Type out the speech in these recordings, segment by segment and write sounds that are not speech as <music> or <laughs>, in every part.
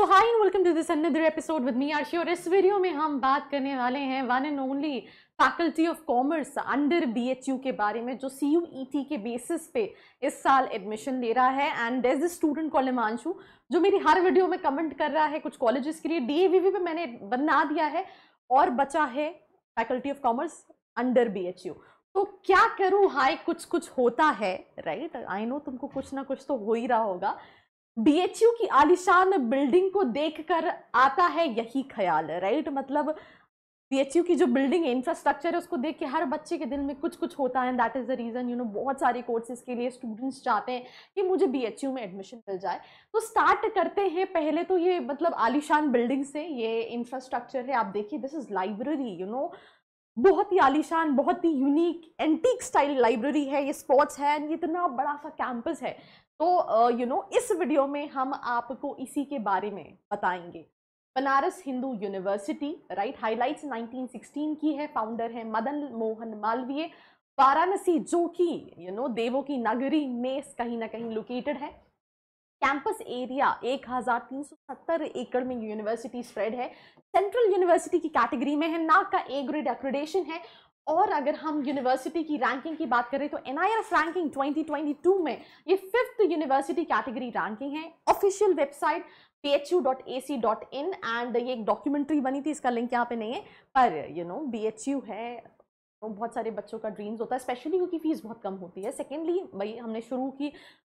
तो hi and welcome to this another episode with me Aarshi और इस वीडियो में हम बात करने वाले हैं one and only faculty of commerce under BHU के बारे में जो सीयूईटी e के बेसिस पे इस साल एडमिशन ले रहा है and as this student call Himanshu जो मेरी हर वीडियो में कमेंट कर रहा है कुछ कॉलेजेस के लिए डीएवीवी पे मैंने बना दिया है और बचा है faculty of commerce under BHU तो क्या करूँ हाय कुछ कुछ होता है राइट आई नो तुमको कुछ ना कुछ तो हो ही रहा होगा बीएचयू की आलिशान बिल्डिंग को देखकर आता है यही ख्याल राइट मतलब बीएचयू की जो बिल्डिंग है इंफ्रास्ट्रक्चर है उसको देख के हर बच्चे के दिल में कुछ कुछ होता है that is the reason you know बहुत सारे कोर्सेज के लिए स्टूडेंट्स चाहते हैं कि मुझे बीएचयू में एडमिशन मिल जाए तो स्टार्ट करते हैं पहले तो ये मतलब आलिशान बिल्डिंग से ये इंफ्रास्ट्रक्चर है आप देखिए this is library you know बहुत ही आलिशान बहुत ही यूनिक एंटीक स्टाइल लाइब्रेरी है ये स्पोर्ट्स है एंड इतना बड़ा सा कैंपस है तो you uh, know you know, इस वीडियो में हम आपको इसी के बारे में बताएंगे Banaras Hindu university right highlights 1916 की है फाउंडर है मदन मोहन मालवीय वाराणसी जो कि यू नो देवों की नगरी में कहीं ना कहीं लोकेटेड है कैंपस एरिया 1370 एकड़ में यूनिवर्सिटी स्प्रेड है सेंट्रल यूनिवर्सिटी की कैटेगरी में है ना का ए ग्रेड एक्रेडेशन है और अगर हम यूनिवर्सिटी की रैंकिंग की बात करें तो एन रैंकिंग 2022 में ये फिफ्थ यूनिवर्सिटी कैटेगरी रैंकिंग है ऑफिशियल वेबसाइट phu.ac.in एंड ये एक डॉक्यूमेंट्री बनी थी इसका लिंक यहाँ पे नहीं है पर यू नो बी है तो बहुत सारे बच्चों का ड्रीम्स होता है स्पेशली क्योंकि फ़ीस बहुत कम होती है सेकेंडली भाई हमने शुरू की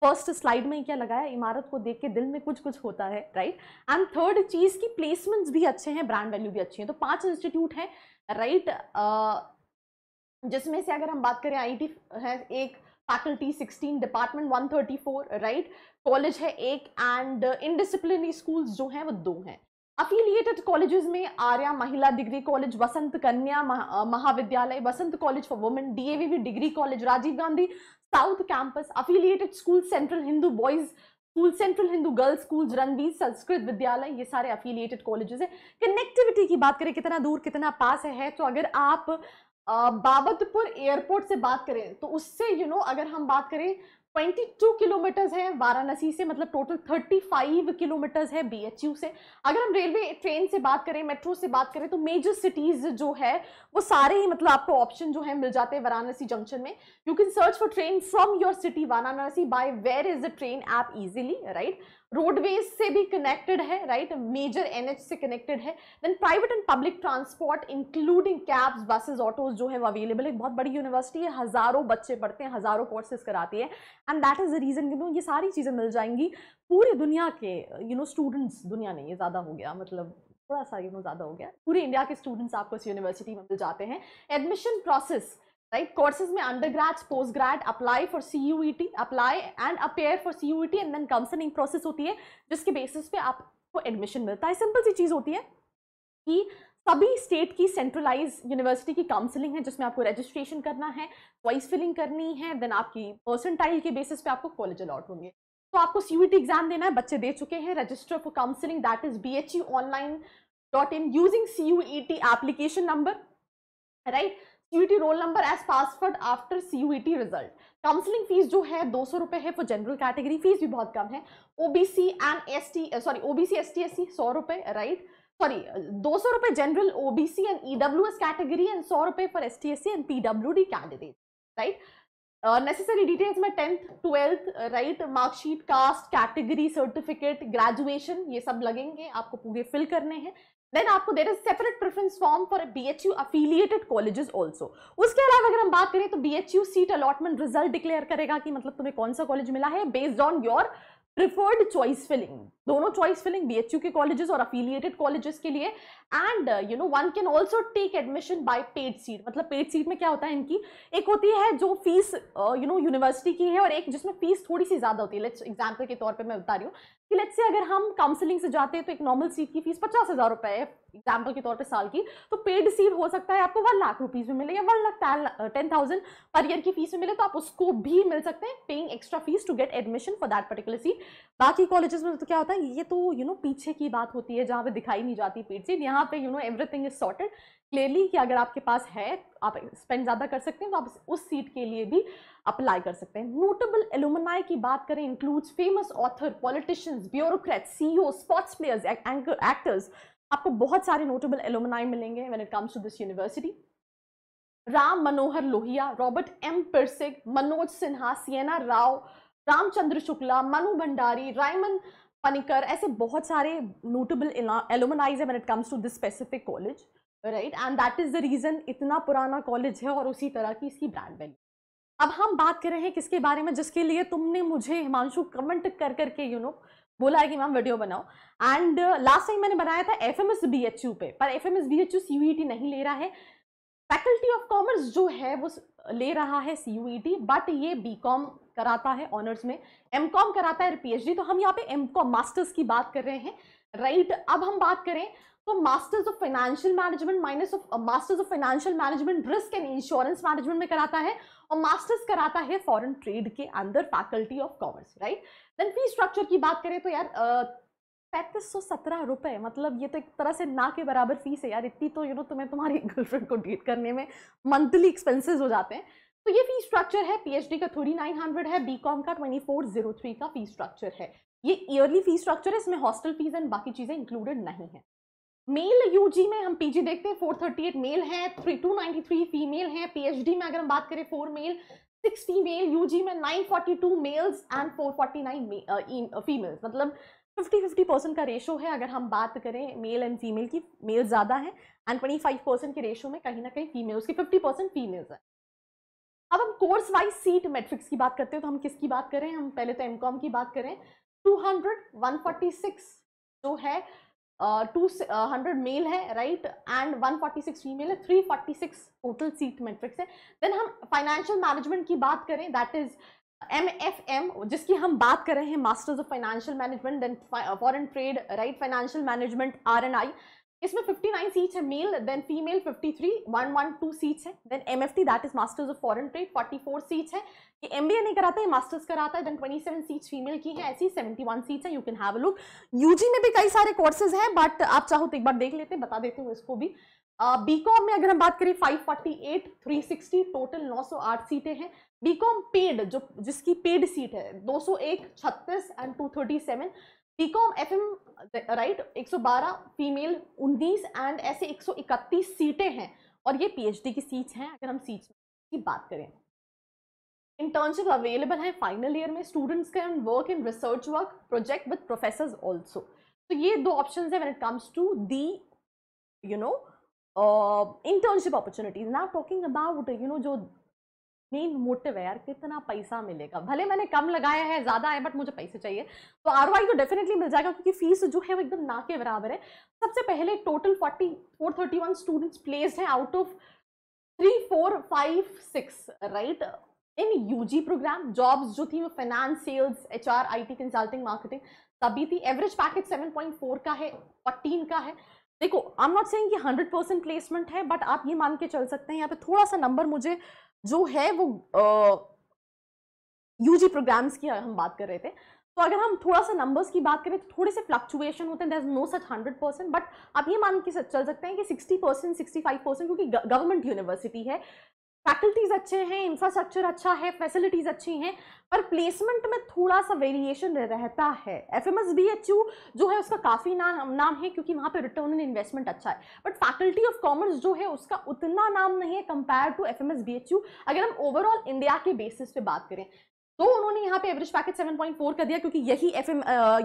फर्स्ट स्लाइड में क्या लगाया इमारत को देख के दिल में कुछ कुछ होता है राइट एंड थर्ड चीज़ की प्लेसमेंट्स भी अच्छे हैं ब्रांड वैल्यू भी अच्छी है तो पांच इंस्टीट्यूट हैं राइट जिसमें से अगर हम बात करें टी है एक फैकल्टी 16 डिपार्टमेंट 134 राइट कॉलेज है एक एंड इनडिसिप्लिनरी स्कूल्स जो हैं वो दो हैं अफिलिएटेड कॉलेजेस में आर्या महिला degree college Vasant Kanya Mahavidyalaya Vasant college for women DAVV degree college Rajiv Gandhi south campus affiliated school central Hindu boys school central Hindu girls school Ranbir Sanskrit Vidyalaya ये सारे अफिलिएटेड कॉलेजेस हैं कनेक्टिविटी की बात करें कितना दूर कितना पास है तो अगर आप बाबतपुर एयरपोर्ट से बात करें तो उससे यू you नो know, अगर हम बात करें 22 किलोमीटर्स है वाराणसी से मतलब टोटल 35 किलोमीटर्स है बीएचयू से अगर हम रेलवे ट्रेन से बात करें मेट्रो से बात करें तो मेजर सिटीज़ जो है वो सारे ही मतलब आपको ऑप्शन जो है मिल जाते हैं वाराणसी जंक्शन में you can search for train from your city Varanasi by where is the train app easily right roadways से भी कनेक्टेड है राइट मेजर एनएच से कनेक्टेड है then private and public transport including cabs buses autos जो है वो available है बहुत बड़ी यूनिवर्सिटी है हज़ारों बच्चे पढ़ते हैं हज़ारों कोर्सेज कराती है and that is the reason you know ये सारी चीज़ें मिल जाएंगी पूरी दुनिया के यू नो स्टूडेंट्स दुनिया नहीं ये ज़्यादा हो गया मतलब थोड़ा सा यू नो ज़्यादा हो गया पूरे इंडिया के स्टूडेंट्स आपको इस यूनिवर्सिटी में मिल जाते हैं admission process right courses mein undergrads postgrad apply for cuet apply and appear for cuet and then counseling process hoti hai jiske basis pe aapko admission milta hai simple सी चीज़ होती है कि सभी स्टेट की सेंट्रलाइज यूनिवर्सिटी की counselling है जिसमें आपको रजिस्ट्रेशन करना है वॉइस फिलिंग करनी है देन आपकी पर्सनटाइल के बेसिस पे आपको कॉलेज अलॉट होंगे तो आपको सी एग्जाम e देना है बच्चे दे चुके हैं register for counselling that is B H U online dot in using C U E T application number right CUET roll number as password after CUET result counselling fees जो है दो सौ रुपये है फॉर जनरल कैटेगरी फीस भी बहुत कम है OBC and S T sorry OBC S C सौ रुपये राइट सॉरी दो सौ रुपये general OBC and S category and सौ रुपये for S T S C and P W D candidate right necessary details में tenth twelfth right marksheet caste category certificate graduation ये सब लगेंगे आपको पूरे फिल करने हैं देन आपको there is separate preference form for B H U affiliated colleges also उसके अलावा अगर हम बात करें तो B H U seat allotment result declare करेगा कि मतलब तुम्हें कौन सा कॉलेज मिला है based on your preferred choice filling दोनों choice filling B H U के कॉलेजेस और अफिलियटेड कॉलेजेस के लिए and you know one can also take admission by paid seat मतलब पेड सीट में क्या होता है इनकी एक होती है जो फीस यू नो यूनिवर्सिटी की है और एक जिसमें फीस थोड़ी सी ज़्यादा होती है लेट्स एग्जाम्पल के तौर पर मैं बता रही हूँ कि लेट्स से अगर हम काउंसिलिंग से जाते हैं तो एक नॉर्मल सीट की फीस पचास हज़ार रुपये है एग्जाम्पल के तौर पे साल की तो पेड सीट हो सकता है आपको वन लाख रुपीज़ में मिले या one lakh ten thousand per year की फीस में मिले तो आप उसको भी मिल सकते हैं paying extra fees to get admission for that particular seat बाकी कॉलेजेस में तो क्या होता है ये तो यू you नो know, पीछे की बात होती है जहाँ पे दिखाई नहीं जाती पेड सीट यहाँ पे you know everything is sorted clearly कि अगर आपके पास है आप स्पेंड ज़्यादा कर सकते हैं तो आप उस सीट के लिए भी अप्लाई कर सकते हैं नोटेबल एलुमनाई की बात करें includes famous author politicians bureaucrats CEO sports players actors आपको बहुत सारे नोटेबल एलोमनाई मिलेंगे when it comes to this university Ram Manohar Lohia Robert M Pirsig Manoj Sinha सियना राव रामचंद्र शुक्ला मनु भंडारी रायमन पनिकर ऐसे बहुत सारे नोटेबल एलोमनाइज है when it comes to this specific college right and that is the reason इतना पुराना कॉलेज है और उसी तरह की इसकी ब्रांड वैल्यू अब हम बात कर रहे हैं किसके बारे में जिसके लिए तुमने मुझे हिमांशु कमेंट कर करके यू नो बोला है कि मैम वीडियो बनाओ एंड लास्ट टाइम मैंने बनाया था F M S B H U पे पर F M S B H U C U E T नहीं ले रहा है फैकल्टी ऑफ कॉमर्स जो है वो ले रहा है C U E T but ये बी कॉम कराता है ऑनर्स में एम कॉम कराता है पी एच डी तो हम यहाँ पे एम कॉम मास्टर्स की बात कर रहे हैं राइट right, अब हम बात करें तो masters of financial management minus of masters of financial management risk and insurance management में कराता है और मास्टर्स कराता है फॉरेन ट्रेड के अंदर faculty of commerce right then fee structure की बात करें तो यार uh, पैंतीस सौ सत्रह रुपये मतलब ये तो एक तरह से ना के बराबर फीस है यार इतनी तो यू नो तुम्हें तुम्हारी गर्लफ्रेंड <laughs> को डेट करने में मंथली एक्सपेंसेस हो जाते हैं तो ये फी स्ट्रक्चर है पीएचडी का थर्टी नाइन हंड्रेड है बीकॉम का ट्वेंटी फोर जीरो थ्री का फी स्ट्रक्चर है ये ईयरली फी स्ट्रक्चर है इसमें हॉस्टल फीस एंड बाकी चीज़ें इंक्लूडेड नहीं है मेल यूजी में हम पीजी देखते हैं 438 मेल है थ्री फीमेल है पीएचडी में अगर हम बात करें four male six female UG में 942 मेल्स एंड 449 फीमेल्स मतलब 50 50 परसेंट का रेशो है अगर हम बात करें मेल एंड फीमेल की मेल ज़्यादा है एंड 25 परसेंट के रेशो में कहीं ना कहीं फीमेल्स की 50 परसेंट फीमेल्स है अब हम कोर्स वाइज सीट मेट्रिक्स की बात करते हैं तो हम किसकी बात करें हम पहले तो एम की बात करें फोर्टी सिक्स जो है टू हंड्रेड मेल है right and one forty six female है three forty six total seat matrix है देन हम फाइनेंशियल मैनेजमेंट की बात करें that is M F M जिसकी हम बात कर रहे हैं masters of financial management then foreign trade right financial management R and I इसमें 59 सीट्स है मेल देन फीमेल 53 112 सीट्स है then M F T that is masters of foreign trade 44 seats है ये एमबीए नहीं कराता है मास्टर्स कराता है देन 27 सीट्स फीमेल की है ऐसी 71 सीट्स है you can have a look UG में भी कई सारे कोर्सेज हैं बट आप चाहो तो एक बार देख लेते हैं बता देते हूँ इसको भी बीकॉम uh, में अगर हम बात करें 548, 360 टोटल 908 सीटें हैं बीकॉम पेड जो जिसकी पेड सीट है 201, 36 एंड 237 टीकॉम F M right 112 female 19 and ऐसे 131 सीटें हैं और ये पीएचडी की सीट्स हैं अगर हम सीट्स की बात करें इंटर्नशिप अवेलेबल हैं फाइनल ईयर में students can work in research work project with professor also तो ये दो ऑप्शन है when it comes to the you know internship opportunities now talking about you know जो मेन मोटिव है यार कितना पैसा मिलेगा भले मैंने कम लगाया है ज़्यादा है बट मुझे पैसे चाहिए तो आर तो डेफिनेटली मिल जाएगा क्योंकि फीस जो है वो एकदम ना के बराबर है सबसे पहले total forty four thirty one students placed हैं out of three four five six right in UG program jobs जो थी वो finance sales H R I T consulting marketing तभी थी average package seven point four का है fourteen का है देखो आई एम नॉट सेइंग कि हंड्रेड परसेंट प्लेसमेंट है बट आप ये मान के चल सकते हैं यहाँ पे थोड़ा सा नंबर मुझे जो है वो यूजी प्रोग्राम्स की हम बात कर रहे थे तो अगर हम थोड़ा सा नंबर्स की बात करें तो थोड़े से फ्लक्चुएशन होते हैं there is no such hundred percent but आप ये मान के चल सकते हैं कि sixty percent sixty five percent क्योंकि गवर्नमेंट यूनिवर्सिटी है फैकल्टीज अच्छे हैं इंफ्रास्ट्रक्चर अच्छा है फैसिलिटीज अच्छी हैं पर प्लेसमेंट में थोड़ा सा वेरिएशन रहता है F M S B H U जो है उसका काफ़ी नाम नाम है क्योंकि वहाँ पे रिटर्न इन इन्वेस्टमेंट अच्छा है बट फैकल्टी ऑफ कॉमर्स जो है उसका उतना नाम नहीं है compare to F M S B H U अगर हम ओवरऑल इंडिया के बेसिस पे बात करें तो उन्होंने यहाँ पे एवरेज पैकेज 7.4 का दिया क्योंकि यही एफ एम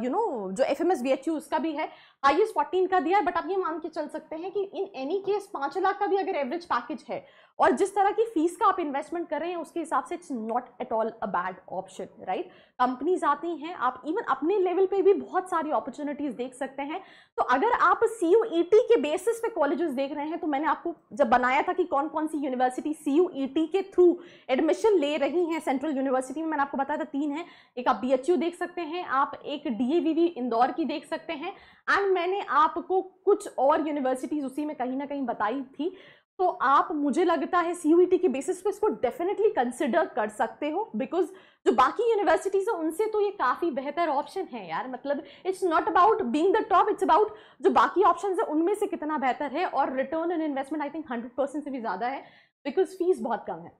यू नो जो F M S B H U उसका भी है हाइएस्ट 14 का दिया है बट आप ये मान के चल सकते हैं कि इन एनी केस पाँच लाख का भी अगर एवरेज पैकेज है और जिस तरह की फीस का आप इन्वेस्टमेंट कर रहे हैं उसके हिसाब से it's not at all a bad option right companies आती हैं आप इवन अपने लेवल पे भी बहुत सारी अपॉर्चुनिटीज देख सकते हैं तो अगर आप सी e के बेसिस पे कॉलेजेस देख रहे हैं तो मैंने आपको जब बनाया था कि कौन कौन सी यूनिवर्सिटी सी e के थ्रू एडमिशन ले रही हैं सेंट्रल यूनिवर्सिटी में मैंने आपको बताया था तीन है एक आप बी देख सकते हैं आप एक डी इंदौर की देख सकते हैं एंड मैंने आपको कुछ और यूनिवर्सिटीज़ उसी में कहीं ना कहीं बताई थी तो आप मुझे लगता है सी की बेसिस पे इसको डेफिनेटली कंसिडर कर सकते हो बिकॉज जो बाकी यूनिवर्सिटीज़ हैं उनसे तो ये काफ़ी बेहतर ऑप्शन है यार मतलब it's not about being the top it's about जो बाकी ऑप्शन है उनमें से कितना बेहतर है और return in investment I think hundred percent से भी ज़्यादा है बिकॉज फीस बहुत कम है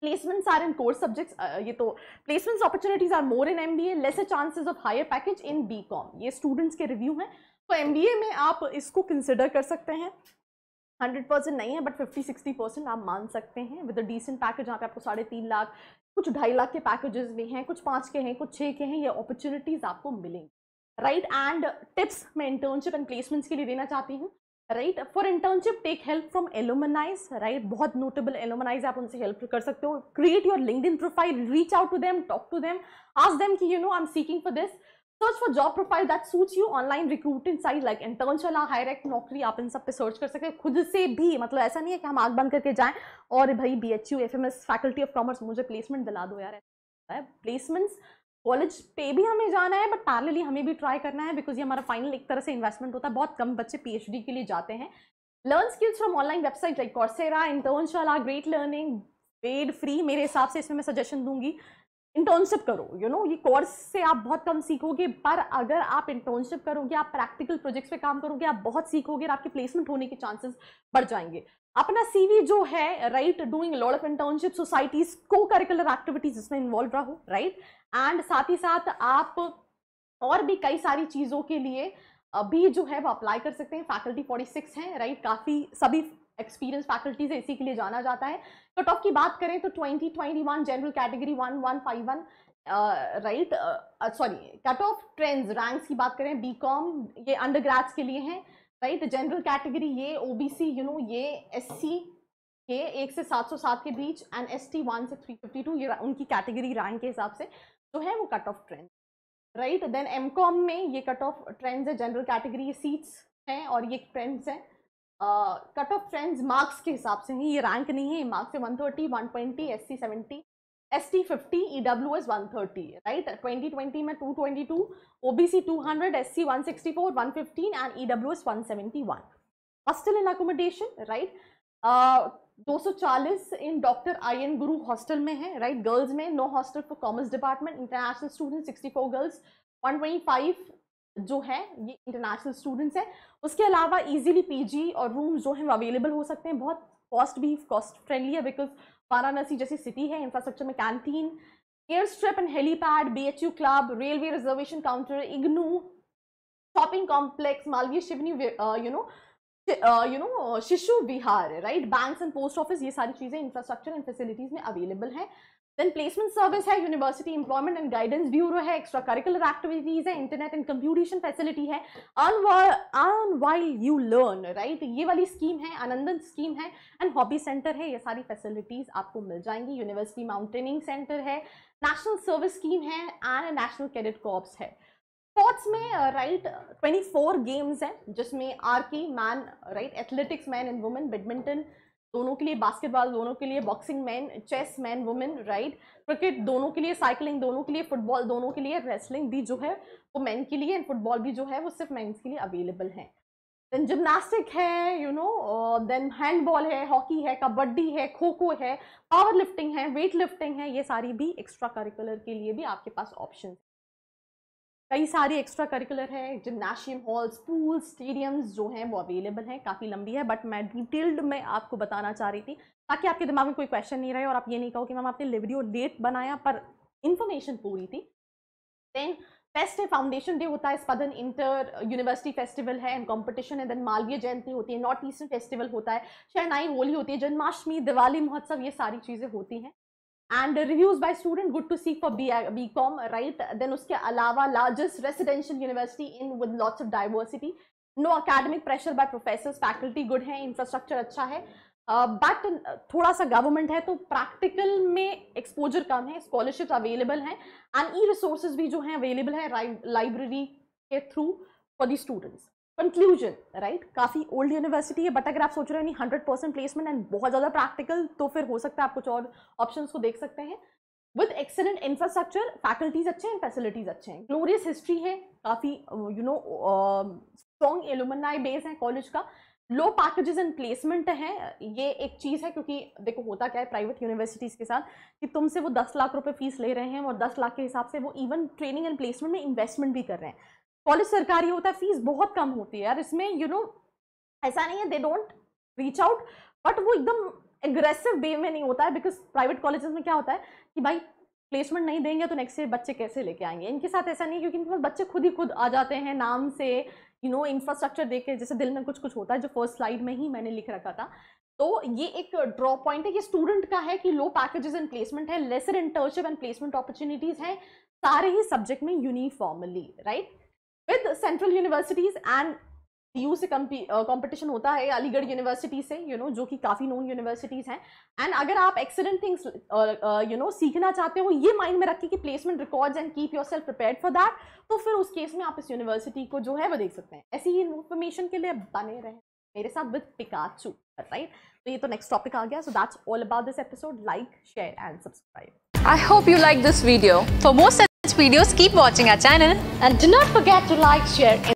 placements are in course subjects ये तो placements opportunities more in M B A lesser chances of higher package in B com ये स्टूडेंट्स के रिव्यू हैं तो ए में आप इसको कंसिडर कर सकते हैं हंड्रेड परसेंट नहीं है बट फिफ्टी सिक्सटी परसेंट आप मान सकते हैं विद अ डिसेंट पैकेज जहाँ पे आपको साढ़े तीन लाख कुछ ढाई लाख के पैकेजेस भी हैं कुछ पाँच के हैं कुछ छः के हैं ये अपॉर्चुनिटीज़ आपको मिलेंगी राइट एंड टिप्स मैं इंटर्नशिप एंड प्लेसमेंट्स के लिए देना चाहती हूँ right for internship take help from alumni right बहुत नोटेबल एलोमनाइज आप उनसे हेल्प कर सकते हो create your LinkedIn profile reach out to them talk to them ask them की you know I am seeking for this search for job profile that suits you online recruitment site like intern Hirect Naukri आप इन सब पे search कर सकते हैं खुद से भी मतलब ऐसा नहीं है कि हम आग बंद करके जाएं और भाई B H U F M S faculty of commerce मुझे प्लेसमेंट दिला दो यार प्लेसमेंट्स कॉलेज पे भी हमें जाना है बट पार्लली हमें भी ट्राई करना है बिकॉज ये हमारा फाइनल एक तरह से इन्वेस्टमेंट होता है बहुत कम बच्चे पी एच डी के लिए जाते हैं learn skills from online website like Coursera Internshala Great Learning paid free मेरे हिसाब से इसमें मैं सजेशन दूंगी इंटर्नशिप करो यू you नो know, ये कोर्स से आप बहुत कम सीखोगे पर अगर आप इंटर्नशिप करोगे आप प्रैक्टिकल प्रोजेक्ट्स पे काम करोगे आप बहुत सीखोगे और आपके प्लेसमेंट होने के चांसेस बढ़ जाएंगे अपना सीवी जो है right doing lot of internship societies co curricular activities जिसमें इन्वॉल्व रहो राइट एंड साथ ही साथ आप और भी कई सारी चीज़ों के लिए अभी जो है वो अप्लाई कर सकते हैं फैकल्टी 46 हैं राइट काफ़ी सभी एक्सपीरियंस फैकल्टीज है इसी के लिए जाना जाता है कट तो ऑफ की बात करें तो twenty twenty one general category one one five one right sorry cut off trends ranks की बात करें बी कॉम ये अंडर ग्रेड्स के लिए हैं राइट जनरल कैटेगरी ये O B C you know ये एस सी के एक से सात सौ सात के बीच एंड एस टी वन से थ्री फिफ्टी टू ये उनकी कैटेगरी रैंक के हिसाब से जो है वो cut off trend right then M com में ये कट ऑफ ट्रेंड्स है जनरल कैटेगरी सीट्स हैं और ये ट्रेंड्स हैं कट ऑफ फ्रेंड्स मार्क्स के हिसाब से हैं ये रैंक नहीं है मार्क्स है S T fifty E W S one thirty right twenty twenty में two two two twenty O B C hundred S C one sixty four one fifteen and E W S one seventy one hostel in accommodation right दो सौ चालीस in doctor I N Guru hostel में है right girls में no hostel for commerce department international student sixty four girls five जो है ये international students हैं उसके अलावा इजीली पीजी और रूम जो हैं वो अवेलेबल हो सकते हैं बहुत कॉस्ट भी कॉस्ट फ्रेंडली है बिकॉज वाराणसी जैसी सिटी है इंफ्रास्ट्रक्चर में canteen air strip and helipad B H U club railway reservation counter IGNOU shopping complex Malviya Shivani you know you know Shishu Vihar right bank and post office ये सारी चीज़ें इंफ्रास्ट्रक्चर एंड फैसिलिटीज़ में available हैं Then placement service है university employment and guidance bureau है extra curricular activities है internet and computation facility है earn while you learn right ये वाली स्कीम है आनंदन स्कीम है एंड हॉबी सेंटर है ये सारी फैसिलिटीज़ आपको मिल जाएंगी यूनिवर्सिटी माउंटेनिंग सेंटर है नेशनल सर्विस स्कीम है एंड नेशनल कैडेट कॉप्स है स्पोर्ट्स में राइट ट्वेंटी फोर गेम्स हैं जिसमें आर के men right athletics men and women badminton दोनों के लिए बास्केटबॉल दोनों के लिए boxing men chess men women ride cricket दोनों के लिए साइकिलिंग दोनों के लिए फुटबॉल दोनों के लिए रेसलिंग भी जो है वो मैन के लिए एंड फुटबॉल भी जो है वो सिर्फ मैं के लिए अवेलेबल है देन जिमनास्टिक uh, है यू नो देन हैंडबॉल है हॉकी है कबड्डी है खो खो है पावर लिफ्टिंग है वेट लिफ्टिंग है ये सारी भी एक्स्ट्रा करिकुलर के लिए भी आपके पास ऑप्शन कई सारी एक्स्ट्रा करिकुलर है जिमनाशियम हॉल्स पूल्स स्टेडियम्स जो हैं वो अवेलेबल हैं काफ़ी लंबी है बट मैं डिटेल्ड में आपको बताना चाह रही थी ताकि आपके दिमाग में कोई क्वेश्चन नहीं रहे और आप ये नहीं कहो कि मैम आपने वीडियो लेट बनाया पर इन्फॉर्मेशन पूरी थी देन फेस्ट फाउंडेशन डे होता है स्पदन इंटर यूनिवर्सिटी फेस्टिवल है एंड कॉम्पिटिशन है देन मालवीय जयंती होती है नॉर्थ ईस्टर्न फेस्टिवल होता है शहनाई होली होती है जन्माष्टमी दिवाली महोत्सव ये सारी चीज़ें होती हैं and reviews by student good to see for B B com right then उसके अलावा largest residential university in with lots of diversity no academic pressure by professor faculty good है इंफ्रास्ट्रक्चर अच्छा है बट uh, uh, थोड़ा सा government है तो practical में एक्सपोजर कम है स्कॉलरशिप्स अवेलेबल हैं एंड ई रिसोर्सेज भी जो हैं अवेलेबल है लाइब्रेरी के through for the students conclusion right right? काफ़ी ओल्ड यूनिवर्सिटी है बट अगर आप सोच रहे हो नहीं हंड्रेड परसेंट प्लेसमेंट एंड बहुत ज़्यादा प्रैक्टिकल तो फिर हो सकता है आप कुछ और ऑप्शन को देख सकते हैं विद एक्सेलेंट इंफ्रास्ट्रक्चर फैकल्टीज अच्छे हैं फैसिलिटीज अच्छे हैं ग्लोरियस हिस्ट्री है काफ़ी you know strong alumni base है कॉलेज का लो पैकेजेस एंड प्लेसमेंट है ये एक चीज़ है क्योंकि देखो होता क्या है प्राइवेट यूनिवर्सिटीज़ के साथ कि तुमसे वो दस लाख रुपए फीस ले रहे हैं और दस लाख के हिसाब से वो इवन ट्रेनिंग एंड प्लेसमेंट में इन्वेस्टमेंट भी कर रहे हैं कॉलेज सरकारी होता है फीस बहुत कम होती है यार इसमें यू you नो know, ऐसा नहीं है they don't reach out but वो एकदम एग्रेसिव वे में नहीं होता है बिकॉज प्राइवेट कॉलेज में क्या होता है कि भाई प्लेसमेंट नहीं देंगे तो नेक्स्ट ईयर बच्चे कैसे लेके आएंगे इनके साथ ऐसा नहीं क्योंकि इनके पास बच्चे खुद ही खुद आ जाते हैं नाम से यू नो इंफ्रास्ट्रक्चर देख के जैसे दिल में कुछ कुछ होता है जो फर्स्ट स्लाइड में ही मैंने लिख रखा था तो ये एक ड्रॉ पॉइंट है ये स्टूडेंट का है कि लो पैकेजेस एंड प्लेसमेंट है lesser internship and placement opportunities हैं सारे ही सब्जेक्ट में uniformly right right? With central universities and you से कॉम्पिटिशन होता है अलीगढ़ यूनिवर्सिटी से यू you नो know, जो कि काफ़ी नोन यूनिवर्सिटीज़ हैं एंड अगर आप एक्सेलेंट थिंग्स यू नो सीखना चाहते हो ये माइंड में रखें कि placement records and keep yourself prepare for that तो फिर उस केस में आप इस यूनिवर्सिटी को जो है वो देख सकते हैं ऐसी ही इन्फॉर्मेशन के लिए बने रहें मेरे साथ विद पिकाचू राइट तो ये तो नेक्स्ट टॉपिक आ गया so that's all about this episode like share and subscribe I hope you like this video for most videos, keep watching our channel. And do not forget to like, share,